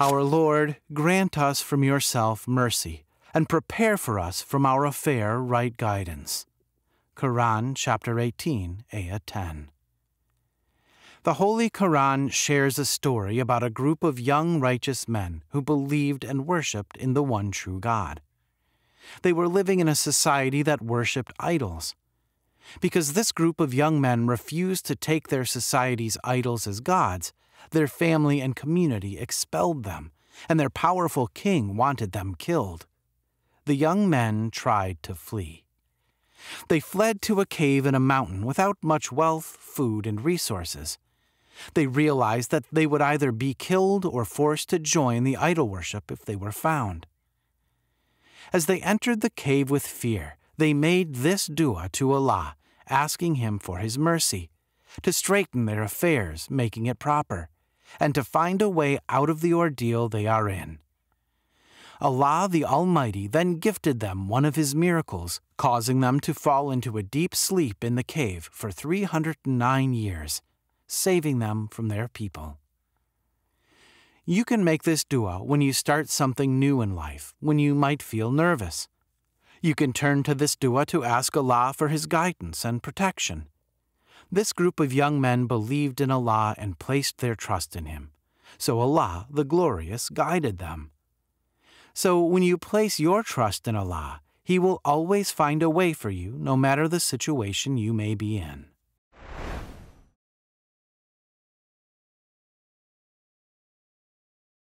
Our Lord, grant us from yourself mercy, and prepare for us from our affair right guidance. Quran chapter 18, ayah 10. The Holy Quran shares a story about a group of young righteous men who believed and worshipped in the one true God. They were living in a society that worshipped idols. Because this group of young men refused to take their society's idols as gods, their family and community expelled them, and their powerful king wanted them killed. The young men tried to flee. They fled to a cave in a mountain without much wealth, food, and resources. They realized that they would either be killed or forced to join the idol worship if they were found. As they entered the cave with fear, they made this dua to Allah, asking Him for His mercy, to straighten their affairs, making it proper and to find a way out of the ordeal they are in. Allah the Almighty then gifted them one of His miracles, causing them to fall into a deep sleep in the cave for 309 years, saving them from their people. You can make this dua when you start something new in life, when you might feel nervous. You can turn to this dua to ask Allah for His guidance and protection. This group of young men believed in Allah and placed their trust in Him. So Allah, the Glorious, guided them. So when you place your trust in Allah, He will always find a way for you, no matter the situation you may be in.